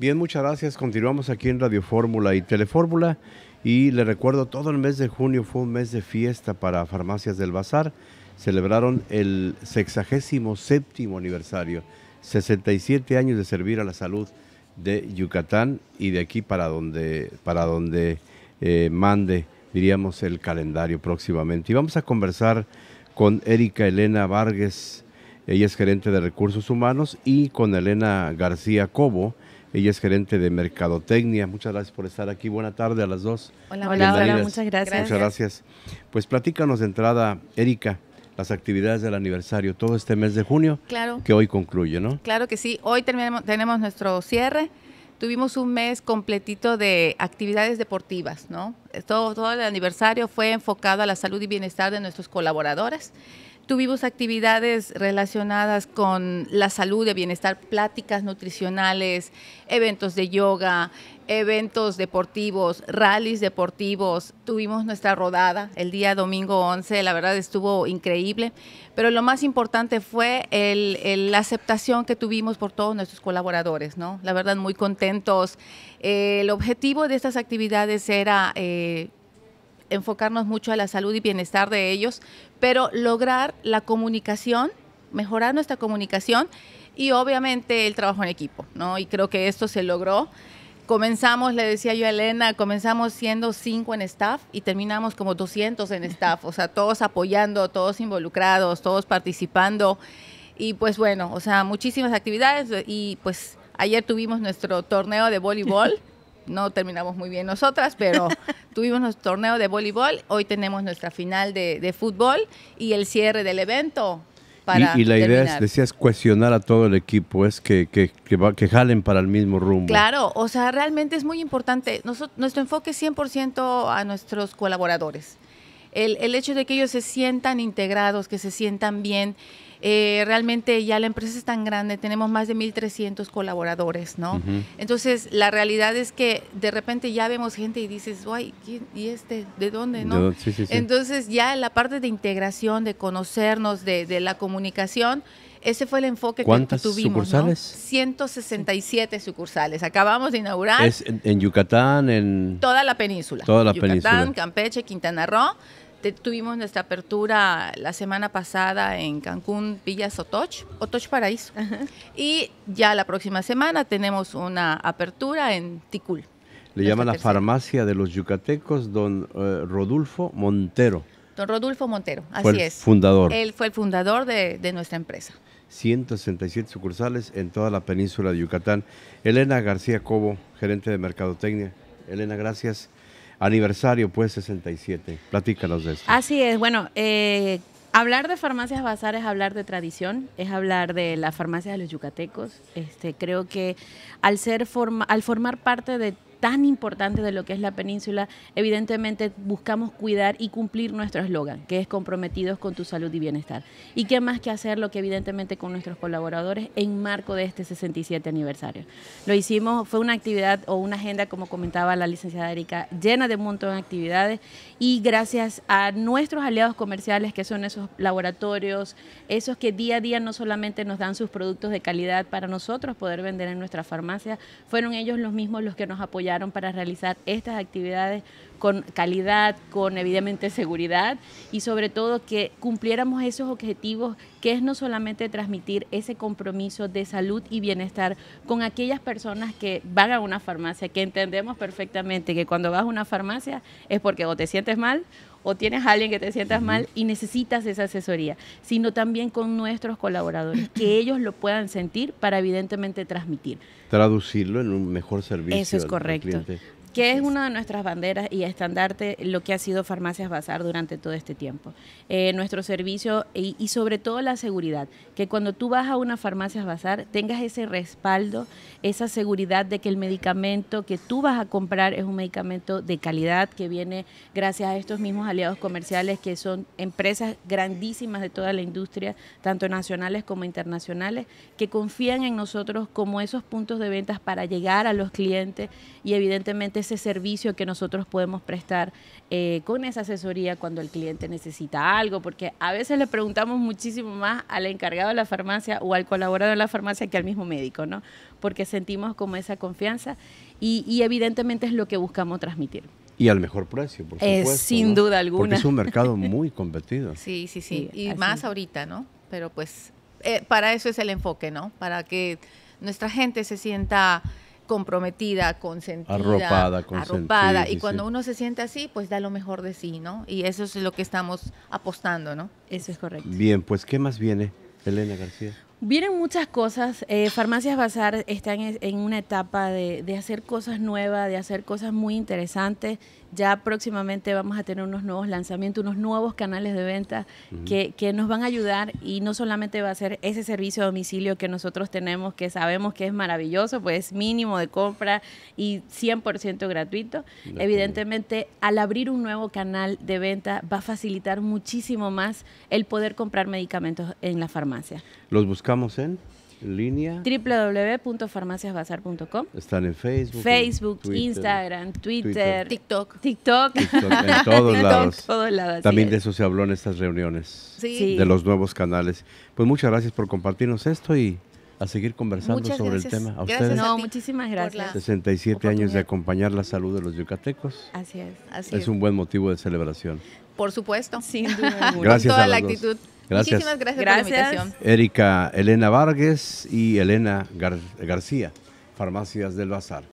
Bien, muchas gracias. Continuamos aquí en Radio Fórmula y Telefórmula. Y le recuerdo, todo el mes de junio fue un mes de fiesta para Farmacias del Bazar. Celebraron el 67 aniversario, 67 años de servir a la salud de Yucatán y de aquí para donde, para donde eh, mande, diríamos, el calendario próximamente. Y vamos a conversar con Erika Elena Vargas, ella es gerente de recursos humanos, y con Elena García Cobo ella es gerente de Mercadotecnia. Muchas gracias por estar aquí. Buena tarde a las dos. Hola, hola, hola, muchas gracias. Muchas gracias. Pues platícanos de entrada, Erika, las actividades del aniversario todo este mes de junio, que hoy concluye, ¿no? Claro que sí. Hoy tenemos, tenemos nuestro cierre. Tuvimos un mes completito de actividades deportivas, ¿no? todo el aniversario fue enfocado a la salud y bienestar de nuestros colaboradores. Tuvimos actividades relacionadas con la salud, y bienestar, pláticas nutricionales, eventos de yoga, eventos deportivos, rallies deportivos. Tuvimos nuestra rodada el día domingo 11, la verdad estuvo increíble, pero lo más importante fue la aceptación que tuvimos por todos nuestros colaboradores, ¿no? La verdad, muy contentos. Eh, el objetivo de estas actividades era... Eh, enfocarnos mucho a la salud y bienestar de ellos, pero lograr la comunicación, mejorar nuestra comunicación y obviamente el trabajo en equipo, ¿no? Y creo que esto se logró. Comenzamos, le decía yo a Elena, comenzamos siendo cinco en staff y terminamos como 200 en staff, o sea, todos apoyando, todos involucrados, todos participando. Y pues bueno, o sea, muchísimas actividades y pues ayer tuvimos nuestro torneo de voleibol. no terminamos muy bien nosotras, pero tuvimos nuestro torneo de voleibol, hoy tenemos nuestra final de, fútbol y el cierre del evento. y, la idea es, decías, cuestionar a todo el equipo, es que, va, que jalen para el mismo rumbo. Claro, o sea, realmente es muy importante. nuestro enfoque es 100% a nuestros colaboradores. El, el hecho de que ellos se sientan integrados, que se sientan bien, eh, realmente ya la empresa es tan grande, tenemos más de 1.300 colaboradores, ¿no? Entonces, la realidad es que de repente ya vemos gente y dices, ¿y este? ¿De dónde? ¿no? Entonces, ya la parte de integración, de conocernos, de, la comunicación, ese fue el enfoque que tuvimos. sucursales? 167 sucursales. Acabamos de inaugurar. en, Yucatán? En... Toda la península. Yucatán, Campeche, Quintana Roo tuvimos nuestra apertura la semana pasada en Cancún, Villas Otoch, Otoch Paraíso. Y ya la próxima semana tenemos una apertura en Ticul. Le llama la farmacia de los yucatecos, don eh, Rodulfo Montero. Don Rodulfo Montero, así es. Fundador. Él fue el fundador de nuestra empresa. 167 sucursales en toda la península de Yucatán. Elena García Cobo, gerente de Mercadotecnia. Elena, gracias. Aniversario, pues, 67. Platícanos de eso. Así es. Bueno, eh, hablar de farmacias bazar es hablar de tradición, es hablar de las farmacias de los yucatecos. Este, creo que al, ser al formar parte de tan importante de lo que es la península, evidentemente buscamos cuidar y cumplir nuestro eslogan, que es comprometidos con tu salud y bienestar. Y qué más que hacer lo que evidentemente con nuestros colaboradores en marco de este 67 aniversario. Lo hicimos, fue una actividad o una agenda, como comentaba la licenciada Erika, llena de un montón de actividades y gracias a nuestros aliados comerciales, que son esos laboratorios, esos que día a día no solamente nos dan sus productos de calidad para nosotros poder vender en nuestra farmacia, fueron ellos los mismos los que nos apoyaron para realizar estas actividades con calidad, con evidentemente seguridad y sobre todo que cumpliéramos esos objetivos que es no solamente transmitir ese compromiso de salud y bienestar con aquellas personas que van a una farmacia, que entendemos perfectamente que cuando vas a una farmacia es porque o te sientes mal o tienes a alguien que te sientas mal y necesitas esa asesoría, sino también con nuestros colaboradores, que ellos lo puedan sentir para evidentemente transmitir. Traducirlo en un mejor servicio. Eso es correcto que es una de nuestras banderas y estandarte lo que ha sido Farmacias Bazar durante todo este tiempo. Eh, nuestro servicio y, sobre todo la seguridad, que cuando tú vas a una Farmacias Bazar tengas ese respaldo, esa seguridad de que el medicamento que tú vas a comprar es un medicamento de calidad que viene gracias a estos mismos aliados comerciales que son empresas grandísimas de toda la industria, tanto nacionales como internacionales, que confían en nosotros como esos puntos de ventas para llegar a los clientes y evidentemente ese servicio que nosotros podemos prestar eh, con esa asesoría cuando el cliente necesita algo, porque a veces le preguntamos muchísimo más al encargado de la farmacia o al colaborador de la farmacia que al mismo médico, ¿no? Porque sentimos como esa confianza y, evidentemente es lo que buscamos transmitir. Y al mejor precio, por eh, supuesto. sin duda alguna. Porque es un mercado muy competido. sí, sí, sí. Y más ahorita, ¿no? Pero pues eh, para eso es el enfoque, ¿no? Para que nuestra gente se sienta comprometida, consentida, arropada, arropada. Y cuando uno se siente así, pues da lo mejor de sí, ¿no? Y eso es lo que estamos apostando, ¿no? Eso es correcto. Bien, pues ¿qué más viene, Elena García? Vienen muchas cosas. Eh, Farmacias Bazar están en, una etapa de, hacer cosas nuevas, de hacer cosas muy interesantes ya próximamente vamos a tener unos nuevos lanzamientos, unos nuevos canales de venta que, nos van a ayudar y no solamente va a ser ese servicio a domicilio que nosotros tenemos, que sabemos que es maravilloso, pues mínimo de compra y 100% gratuito. Evidentemente, al abrir un nuevo canal de venta va a facilitar muchísimo más el poder comprar medicamentos en la farmacia. ¿Los buscamos en? línea www.farmaciasbazar.com. Están en Facebook, Facebook, Instagram, Twitter, TikTok, TikTok, en todos lados. También de eso se habló en estas reuniones de los nuevos canales. Pues muchas gracias por compartirnos esto y a seguir conversando sobre el tema. A gracias ustedes. No, muchísimas gracias. 67 años de acompañar la salud de los yucatecos. Así es. Así es, es. un buen motivo de celebración. Por supuesto. Sin duda. Alguna. Gracias a la actitud. Gracias. Muchísimas gracias, por la invitación. Erika Elena Vargas y Elena García, Farmacias del Bazar.